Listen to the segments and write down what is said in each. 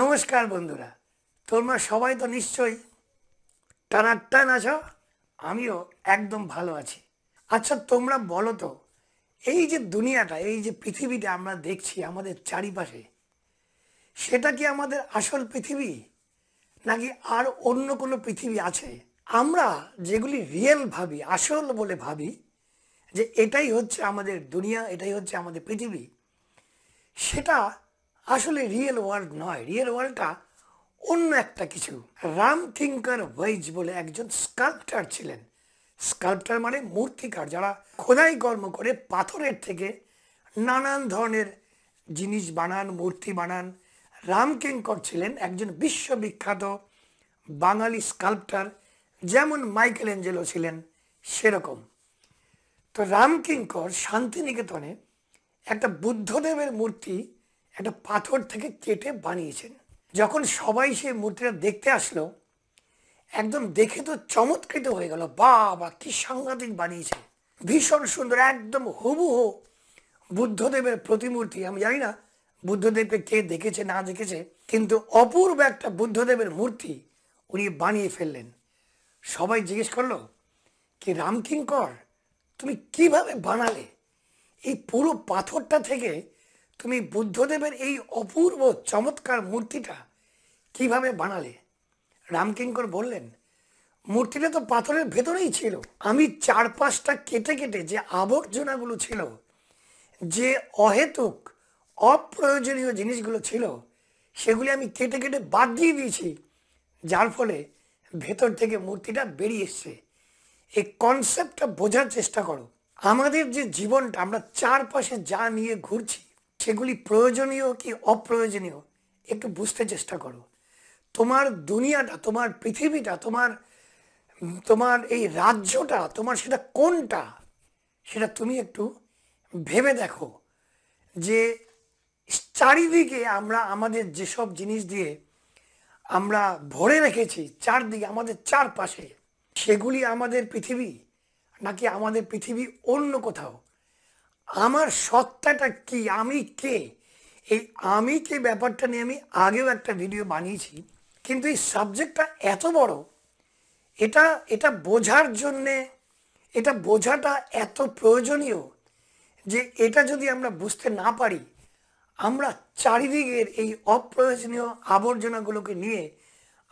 নমস্কার বন্ধুরা তোমরা সবাই তো নিশ্চয়ই টানার টান আছো আমিও একদম ভালো আছি আচ্ছা তোমরা বলো তো এই যে দুনিয়াটা এই যে পৃথিবীটা আমরা দেখছি আমাদের চারিপাশে সেটা কি আমাদের আসল পৃথিবী নাকি আর অন্য কোনো পৃথিবী আছে আমরা যেগুলি রিয়েল ভাবি আসল বলে ভাবি যে এটাই হচ্ছে আমাদের দুনিয়া এটাই হচ্ছে আমাদের পৃথিবী সেটা আসলে রিয়েল ওয়ার্ল্ড নয় রিয়েল ওয়ার্ল্ডটা অন্য একটা কিছু রাম থিঙ্কার ওয়েজ বলে একজন স্কাল্পটার ছিলেন স্কাল্পটার মানে মূর্তিকার যারা খোদাই কর্ম করে পাথরের থেকে নানান ধরনের জিনিস বানান মূর্তি বানান রামকিঙ্কর ছিলেন একজন বিশ্ববিখ্যাত বাঙালি স্কাল্পটার যেমন মাইকেল এঞ্জেলো ছিলেন সেরকম তো রামকিঙ্কর শান্তিনিকেতনে একটা বুদ্ধদেবের মূর্তি একটা পাথর থেকে কেটে বানিয়েছেন যখন সবাই সেই মূর্তিটা দেখতে আসলো একদম দেখে তো চমৎকৃত হয়ে গেল বাবা কি সাংঘাতিক বানিয়েছে ভীষণ সুন্দর একদম হুবহু বুদ্ধদেবের প্রতিমূর্তি আমি জানি না বুদ্ধদেবকে কে দেখেছে না দেখেছে কিন্তু অপূর্ব একটা বুদ্ধদেবের মূর্তি উনি বানিয়ে ফেললেন সবাই জিজ্ঞেস করলো কি রামকিঙ্কর তুমি কিভাবে বানালে এই পুরো পাথরটা থেকে তুমি বুদ্ধদেবের এই অপূর্ব চমৎকার মূর্তিটা কিভাবে বানালে রামকিঙ্কর বললেন মূর্তিটা তো পাথরের ভেতরেই ছিল আমি চারপাশটা কেটে কেটে যে আবর্জনাগুলো ছিল যে অহেতুক অপ্রয়োজনীয় জিনিসগুলো ছিল সেগুলি আমি কেটে কেটে বাদ দিয়ে দিয়েছি যার ফলে ভেতর থেকে মূর্তিটা বেরিয়ে এসছে এই কনসেপ্টটা বোঝার চেষ্টা করো আমাদের যে জীবনটা আমরা চারপাশে যা নিয়ে ঘুরছি সেগুলি প্রয়োজনীয় কি অপ্রয়োজনীয় একটু বুঝতে চেষ্টা করো তোমার দুনিয়াটা তোমার পৃথিবীটা তোমার তোমার এই রাজ্যটা তোমার সেটা কোনটা সেটা তুমি একটু ভেবে দেখো যে চারিদিকে আমরা আমাদের যেসব জিনিস দিয়ে আমরা ভরে রেখেছি চারদিকে আমাদের চারপাশে সেগুলি আমাদের পৃথিবী নাকি আমাদের পৃথিবী অন্য কোথাও আমার সত্তাটা কি আমি কে এই আমি কে ব্যাপারটা নিয়ে আমি আগেও একটা ভিডিও বানিয়েছি কিন্তু এই সাবজেক্টটা এত বড় এটা এটা বোঝার জন্যে এটা বোঝাটা এত প্রয়োজনীয় যে এটা যদি আমরা বুঝতে না পারি আমরা চারিদিকের এই অপ্রয়োজনীয় আবর্জনাগুলোকে নিয়ে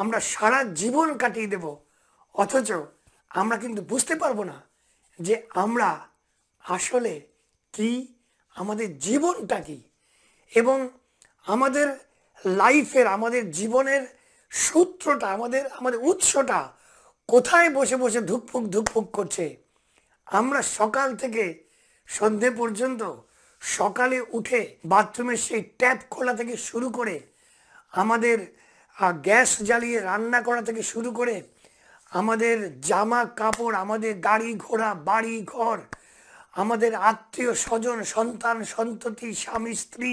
আমরা সারা জীবন কাটিয়ে দেব অথচ আমরা কিন্তু বুঝতে পারবো না যে আমরা আসলে কি আমাদের জীবনটা কি এবং আমাদের লাইফের আমাদের জীবনের সূত্রটা আমাদের আমাদের উৎসটা কোথায় বসে বসে ধুকফুক ধুকফুক করছে আমরা সকাল থেকে সন্ধে পর্যন্ত সকালে উঠে বাথরুমের সেই ট্যাপ খোলা থেকে শুরু করে আমাদের গ্যাস জ্বালিয়ে রান্না করা থেকে শুরু করে আমাদের জামা কাপড় আমাদের গাড়ি ঘোড়া বাড়ি ঘর আমাদের আত্মীয় স্বজন সন্তান সন্ততি স্বামী স্ত্রী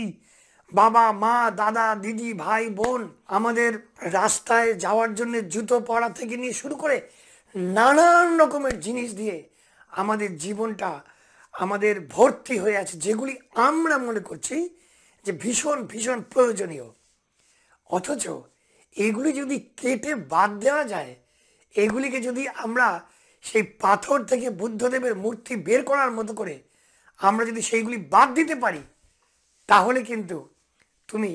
বাবা মা দাদা দিদি ভাই বোন আমাদের রাস্তায় যাওয়ার জন্য জুতো পরা থেকে নিয়ে শুরু করে নানান রকমের জিনিস দিয়ে আমাদের জীবনটা আমাদের ভর্তি হয়ে আছে যেগুলি আমরা মনে করছি যে ভীষণ ভীষণ প্রয়োজনীয় অথচ এগুলি যদি কেটে বাদ দেওয়া যায় এগুলিকে যদি আমরা সেই পাথর থেকে বুদ্ধদেবের মূর্তি বের করার মতো করে আমরা যদি সেইগুলি বাদ দিতে পারি তাহলে কিন্তু তুমি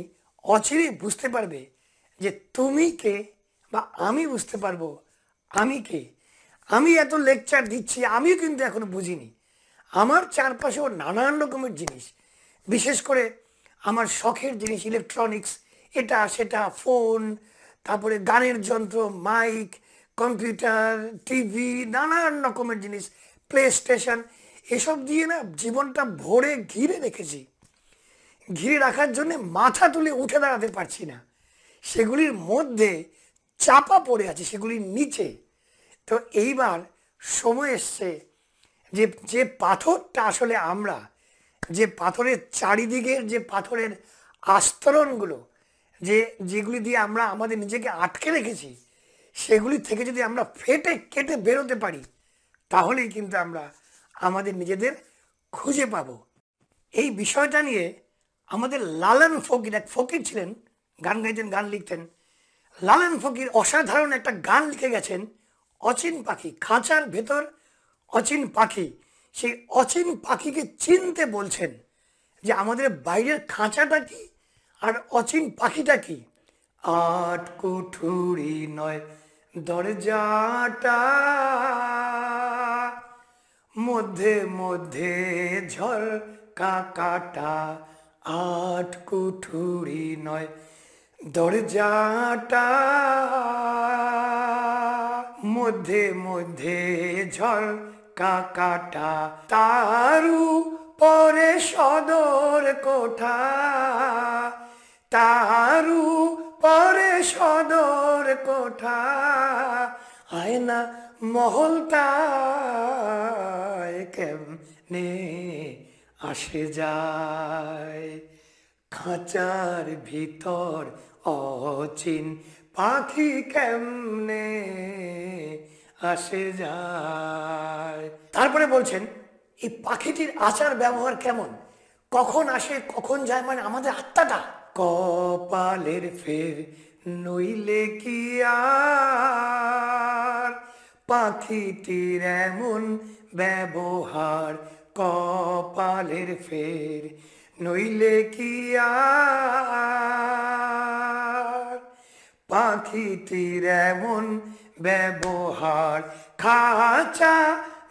অচিরে বুঝতে পারবে যে তুমি কে বা আমি বুঝতে পারবো আমি কে আমি এত লেকচার দিচ্ছি আমিও কিন্তু এখনো বুঝিনি আমার চারপাশেও নানান রকমের জিনিস বিশেষ করে আমার শখের জিনিস ইলেকট্রনিক্স এটা সেটা ফোন তারপরে গানের যন্ত্র মাইক কম্পিউটার টিভি নানান রকমের জিনিস প্লে স্টেশন এসব দিয়ে না জীবনটা ভরে ঘিরে রেখেছি ঘিরে রাখার জন্যে মাথা তুলে উঠে দাঁড়াতে পারছি না সেগুলির মধ্যে চাপা পড়ে আছে সেগুলির নিচে তো এইবার সময় এসছে যে যে পাথরটা আসলে আমরা যে পাথরের চারিদিকের যে পাথরের আস্তরণগুলো যে যেগুলি দিয়ে আমরা আমাদের নিজেকে আটকে রেখেছি সেগুলি থেকে যদি আমরা ফেটে কেটে বেরোতে পারি তাহলেই কিন্তু আমরা আমাদের নিজেদের খুঁজে পাব এই বিষয়টা নিয়ে আমাদের লালন ফকির এক ফকির ছিলেন গান গাইতেন গান লিখতেন লালন ফকির অসাধারণ একটা গান লিখে গেছেন অচিন পাখি খাঁচার ভেতর অচিন পাখি সেই অচিন পাখিকে চিনতে বলছেন যে আমাদের বাইরের খাঁচাটা কি আর অচিন পাখিটা কি আট কুঠুরি নয় দরজাটা মধ্যে মধ্যে ঝল কাকাটা আট কুঠুরি নয় দরজাটা মধ্যে মধ্যে ঝড় কাকাটা তারু পরে সদর কোঠা তারু পরে সদর কোঠা আয়না মহলটায় কেমনে আসে যায় খাঁচার ভিতর অচিন পাখি কেমনে আসে যায় তারপরে বলছেন এই পাখিটির আচার ব্যবহার কেমন কখন আসে কখন যায় মানে আমাদের আত্মাটা কপালের ফের নইলে কি আর পাখিটির এমন ব্যবহার কপালের ফের নইলে কি আর পাখিটির এমন ব্যবহার খাঁচা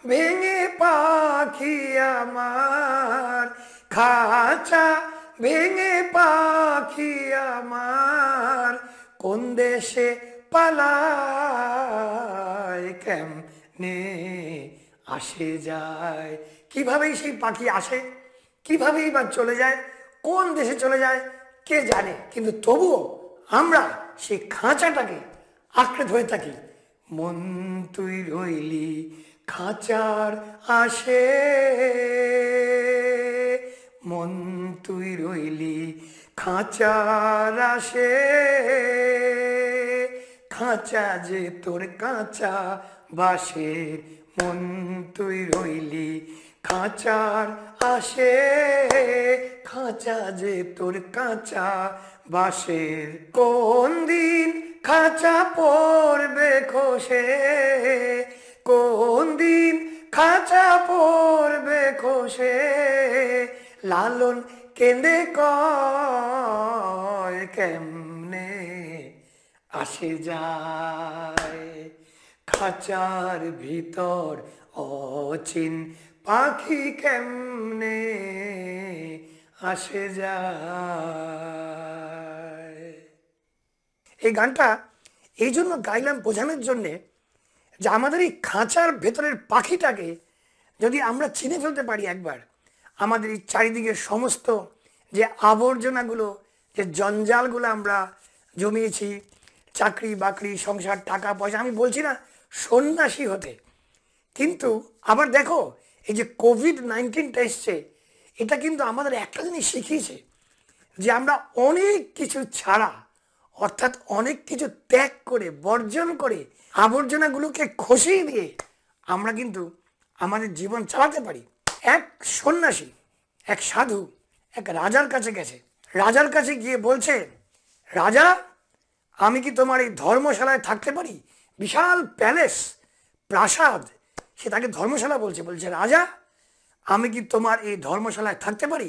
ভেঙে পাখি আমার খাঁচা ভেঙে পাখি আমার কোন দেশে পালায় কেমনে আসে যায় কিভাবেই সেই পাখি আসে কিভাবেই বা চলে যায় কোন দেশে চলে যায় কে জানে কিন্তু তবুও আমরা সেই খাঁচাটাকে আঁকড়ে ধরে থাকি মন তুই রইলি খাঁচার আসে মন তুই রইলি খাঁচার আসে খাঁচা যে তোর কাঁচা বাসে মন তুই রইলি খাঁচার আসে খাঁচা যে তোর কাঁচা বাসের কোন দিন খাঁচা পড়বে খোসে কোন দিন খাঁচা পড়বে খোসে লালন কেঁদে কয় কেমনে আসে যায় খাঁচার ভিতর অচিন পাখি কেমনে আসে যায় এই গানটা এই জন্য গাইলাম বোঝানোর জন্যে যে আমাদের এই খাঁচার ভেতরের পাখিটাকে যদি আমরা চিনে ফেলতে পারি একবার আমাদের এই চারিদিকে সমস্ত যে আবর্জনাগুলো যে জঞ্জালগুলো আমরা জমিয়েছি চাকরি বাকরি সংসার টাকা পয়সা আমি বলছি না সন্ন্যাসী হতে কিন্তু আবার দেখো এই যে কোভিড নাইন্টিনটা এসছে এটা কিন্তু আমাদের একটা জিনিস শিখিয়েছে যে আমরা অনেক কিছু ছাড়া অর্থাৎ অনেক কিছু ত্যাগ করে বর্জন করে আবর্জনাগুলোকে খসিয়ে দিয়ে আমরা কিন্তু আমাদের জীবন চালাতে পারি এক সন্ন্যাসী এক সাধু এক রাজার কাছে গেছে রাজার কাছে গিয়ে বলছে রাজা আমি কি তোমার এই ধর্মশালায় থাকতে পারি বিশাল প্যালেস প্রাসাদ সে তাকে ধর্মশালা বলছে বলছে রাজা আমি কি তোমার এই ধর্মশালায় থাকতে পারি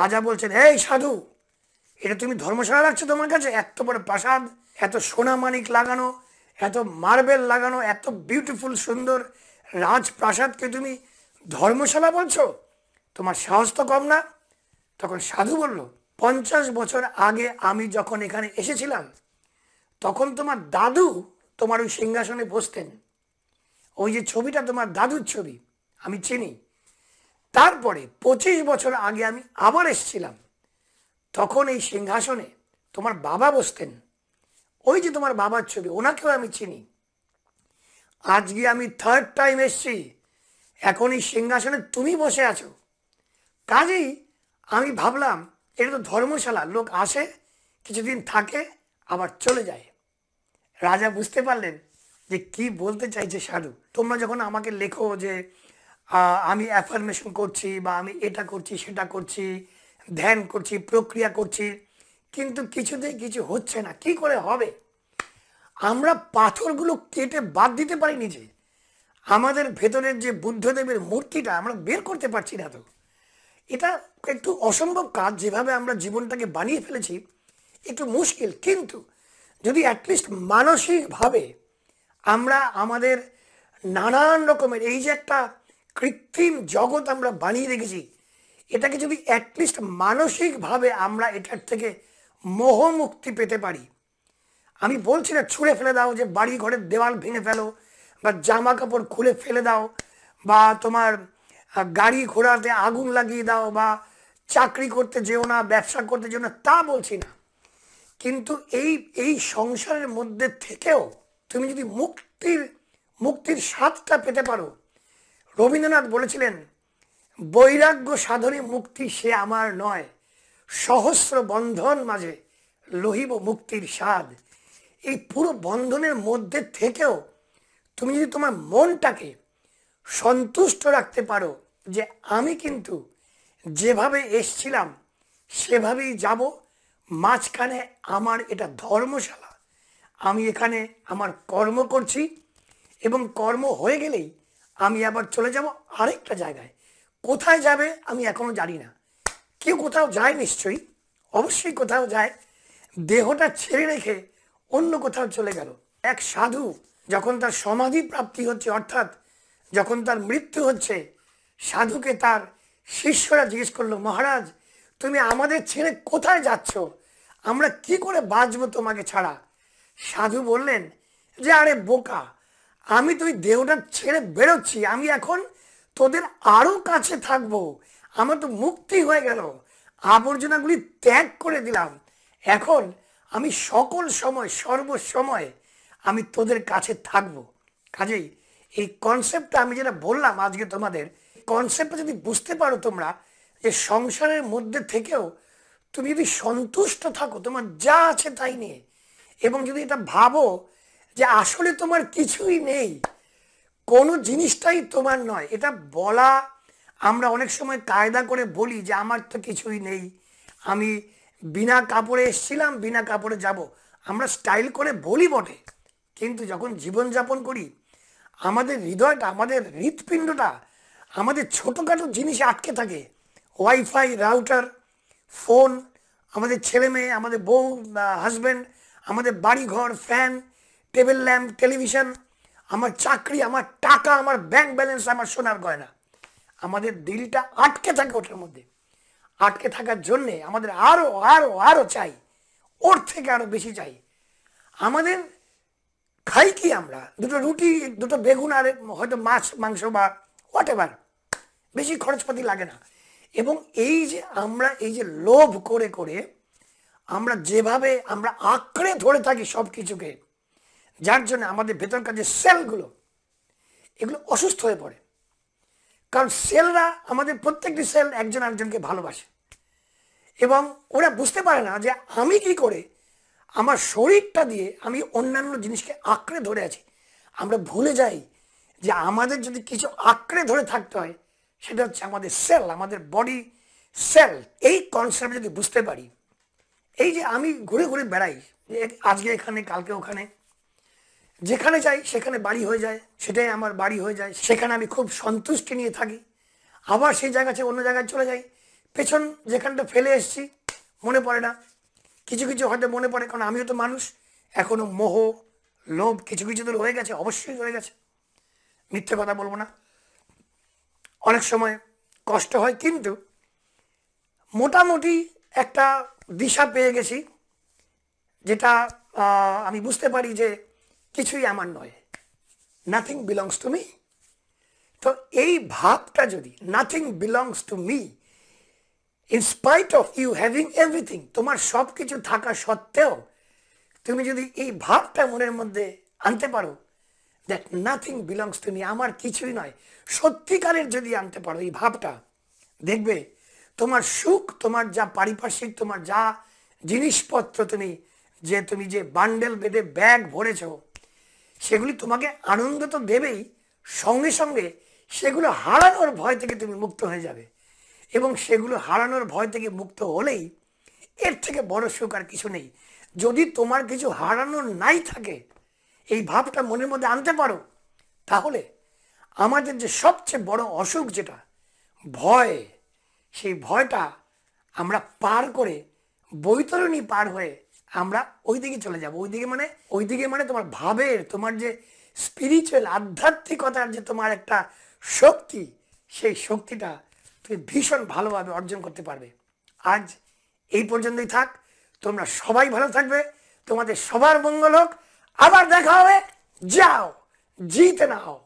রাজা বলছেন এই সাধু এটা তুমি ধর্মশালা রাখছো তোমার কাছে এত বড় প্রাসাদ এত সোনা মানিক লাগানো এত মার্বেল লাগানো এত বিউটিফুল সুন্দর রাজপ্রাসাদকে তুমি ধর্মশালা বলছো তোমার সাহস তো কম না তখন সাধু বলল পঞ্চাশ বছর আগে আমি যখন এখানে এসেছিলাম তখন তোমার দাদু তোমার ওই সিংহাসনে বসতেন ওই যে ছবিটা তোমার দাদুর ছবি আমি চিনি তারপরে পঁচিশ বছর আগে আমি আবার এসেছিলাম তখন এই সিংহাসনে তোমার বাবা বসতেন ওই যে তোমার বাবার ছবি ওনাকেও আমি চিনি আজকে আমি থার্ড টাইম এসছি এখন এই সিংহাসনে তুমি বসে আছো কাজেই আমি ভাবলাম এটা তো ধর্মশালা লোক আসে কিছুদিন থাকে আবার চলে যায় রাজা বুঝতে পারলেন যে কি বলতে চাইছে সাধু তোমরা যখন আমাকে লেখো যে আমি অ্যাফার্মেশন করছি বা আমি এটা করছি সেটা করছি ধ্যান করছি প্রক্রিয়া করছি কিন্তু কিছুতেই কিছু হচ্ছে না কি করে হবে আমরা পাথরগুলো কেটে বাদ দিতে পারি নিজে আমাদের ভেতরের যে বুদ্ধদেবের মূর্তিটা আমরা বের করতে পারছি না তো এটা একটু অসম্ভব কাজ যেভাবে আমরা জীবনটাকে বানিয়ে ফেলেছি একটু মুশকিল কিন্তু যদি অ্যাটলিস্ট মানসিকভাবে আমরা আমাদের নানান রকমের এই যে একটা কৃত্রিম জগৎ আমরা বানিয়ে রেখেছি এটাকে যদি অ্যাটলিস্ট মানসিকভাবে আমরা এটার থেকে মোহমুক্তি পেতে পারি আমি বলছি না ছুঁড়ে ফেলে দাও যে বাড়ি ঘরের দেওয়াল ভেঙে ফেলো বা জামা কাপড় খুলে ফেলে দাও বা তোমার গাড়ি ঘোড়াতে আগুন লাগিয়ে দাও বা চাকরি করতে যেও না ব্যবসা করতে যেও না তা বলছি না কিন্তু এই এই সংসারের মধ্যে থেকেও তুমি যদি মুক্তির মুক্তির স্বাদটা পেতে পারো রবীন্দ্রনাথ বলেছিলেন বৈরাগ্য সাধনে মুক্তি সে আমার নয় সহস্র বন্ধন মাঝে লহিব মুক্তির স্বাদ এই পুরো বন্ধনের মধ্যে থেকেও তুমি যদি তোমার মনটাকে সন্তুষ্ট রাখতে পারো যে আমি কিন্তু যেভাবে এসছিলাম সেভাবেই যাব মাঝখানে আমার এটা ধর্মশালা আমি এখানে আমার কর্ম করছি এবং কর্ম হয়ে গেলেই আমি আবার চলে যাব আরেকটা জায়গায় কোথায় যাবে আমি এখনো জানি না কেউ কোথাও যায় নিশ্চয়ই অবশ্যই কোথাও যায় দেহটা ছেড়ে রেখে অন্য কোথাও চলে গেল এক সাধু যখন তার সমাধি প্রাপ্তি হচ্ছে অর্থাৎ যখন তার মৃত্যু হচ্ছে সাধুকে তার শিষ্যরা জিজ্ঞেস করলো মহারাজ তুমি আমাদের ছেড়ে কোথায় যাচ্ছ আমরা কি করে বাঁচবো তোমাকে ছাড়া সাধু বললেন যে আরে বোকা আমি তুই দেহটা ছেড়ে বেরোচ্ছি আমি এখন তোদের আরও কাছে থাকবো আমার তো মুক্তি হয়ে গেল আবর্জনাগুলি ত্যাগ করে দিলাম এখন আমি সকল সময় সর্বসময় আমি তোদের কাছে থাকব কাজেই এই কনসেপ্টটা আমি যেটা বললাম আজকে তোমাদের কনসেপ্টটা যদি বুঝতে পারো তোমরা যে সংসারের মধ্যে থেকেও তুমি যদি সন্তুষ্ট থাকো তোমার যা আছে তাই নিয়ে এবং যদি এটা ভাবো যে আসলে তোমার কিছুই নেই কোনো জিনিসটাই তোমার নয় এটা বলা আমরা অনেক সময় কায়দা করে বলি যে আমার তো কিছুই নেই আমি বিনা কাপড়ে এসছিলাম বিনা কাপড়ে যাব আমরা স্টাইল করে বলি বটে কিন্তু যখন জীবনযাপন করি আমাদের হৃদয়টা আমাদের হৃৎপিণ্ডটা আমাদের ছোটোখাটো জিনিসে আটকে থাকে ওয়াইফাই রাউটার ফোন আমাদের ছেলে মেয়ে আমাদের বউ হাজব্যান্ড আমাদের বাড়িঘর ফ্যান টেবিল ল্যাম্প টেলিভিশন আমার চাকরি আমার টাকা আমার ব্যাংক ব্যালেন্স আমার সোনার গয়না আমাদের দিলটা আটকে থাকে ওটার মধ্যে আটকে থাকার জন্যে আমাদের আরও আরও আরও চাই ওর থেকে আরও বেশি চাই আমাদের খাই কি আমরা দুটো রুটি দুটো বেগুন আর হয়তো মাছ মাংস বা হোয়াট এভার বেশি খরচপাতি লাগে না এবং এই যে আমরা এই যে লোভ করে করে আমরা যেভাবে আমরা আঁকড়ে ধরে থাকি সব কিছুকে যার জন্য আমাদের ভেতরকার যে সেলগুলো এগুলো অসুস্থ হয়ে পড়ে কারণ সেলরা আমাদের প্রত্যেকটি সেল একজন একজনকে ভালোবাসে এবং ওরা বুঝতে পারে না যে আমি কি করে আমার শরীরটা দিয়ে আমি অন্যান্য জিনিসকে আঁকড়ে ধরে আছি আমরা ভুলে যাই যে আমাদের যদি কিছু আঁকড়ে ধরে থাকতে হয় সেটা হচ্ছে আমাদের সেল আমাদের বডি সেল এই কনসেপ্ট যদি বুঝতে পারি এই যে আমি ঘুরে ঘুরে বেড়াই আজকে এখানে কালকে ওখানে যেখানে যাই সেখানে বাড়ি হয়ে যায় সেটাই আমার বাড়ি হয়ে যায় সেখানে আমি খুব সন্তুষ্টি নিয়ে থাকি আবার সেই জায়গা থেকে অন্য জায়গায় চলে যাই পেছন যেখানটা ফেলে এসছি মনে পড়ে না কিছু কিছু হয়তো মনে পড়ে কারণ আমিও তো মানুষ এখনও মোহ লোভ কিছু কিছু তো রয়ে গেছে অবশ্যই রয়ে গেছে মিথ্যে কথা বলবো না অনেক সময় কষ্ট হয় কিন্তু মোটামুটি একটা দিশা পেয়ে গেছি যেটা আমি বুঝতে পারি যে কিছুই আমার নয় নাথিং বিলংস টু মি তো এই ভাবটা যদি nothing belongs to me in spite of you having everything তোমার সব কিছু থাকা সত্ত্বেও তুমি যদি এই ভাবটা মনের মধ্যে আনতে পারো that nothing belongs to me আমার কিছুই নয় সত্যিকারের যদি আনতে পারো এই ভাবটা দেখবে তোমার সুখ তোমার যা পারিপার্শ্বিক তোমার যা জিনিসপত্র তুমি যে তুমি যে বান্ডেল বেঁধে ব্যাগ ভরেছ সেগুলি তোমাকে আনন্দ তো দেবেই সঙ্গে সঙ্গে সেগুলো হারানোর ভয় থেকে তুমি মুক্ত হয়ে যাবে এবং সেগুলো হারানোর ভয় থেকে মুক্ত হলেই এর থেকে বড় সুখ আর কিছু নেই যদি তোমার কিছু হারানোর নাই থাকে এই ভাবটা মনের মধ্যে আনতে পারো তাহলে আমাদের যে সবচেয়ে বড় অসুখ যেটা ভয় সেই ভয়টা আমরা পার করে বৈতরণী পার হয়ে আমরা ওই দিকে চলে যাব ওই দিকে মানে ওই দিকে মানে তোমার ভাবের তোমার যে স্পিরিচুয়াল আধ্যাত্মিকতার যে তোমার একটা শক্তি সেই শক্তিটা তুমি ভীষণ ভালোভাবে অর্জন করতে পারবে আজ এই পর্যন্তই থাক তোমরা সবাই ভালো থাকবে তোমাদের সবার মঙ্গল হোক আবার দেখা হবে যাও জিতে নাও